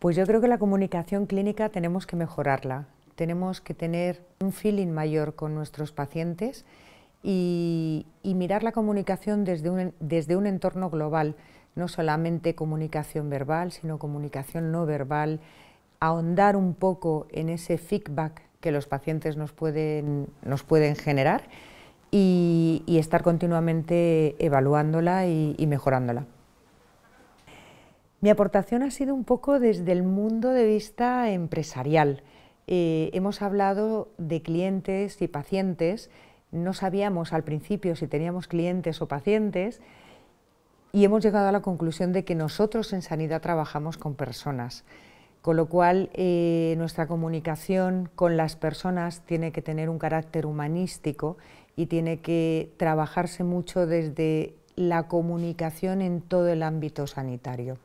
Pues yo creo que la comunicación clínica tenemos que mejorarla. Tenemos que tener un feeling mayor con nuestros pacientes y, mirar la comunicación desde un, desde un entorno global, no solamente comunicación verbal, sino comunicación no verbal, ahondar un poco en ese feedback que los pacientes nos pueden, nos pueden generar y, estar continuamente evaluándola y mejorándola. Mi aportación ha sido un poco desde el mundo de vista empresarial. Eh, hemos hablado de clientes y pacientes, no sabíamos al principio si teníamos clientes o pacientes y hemos llegado a la conclusión de que nosotros en sanidad trabajamos con personas, con lo cual eh, nuestra comunicación con las personas tiene que tener un carácter humanístico y tiene que trabajarse mucho desde la comunicación en todo el ámbito sanitario.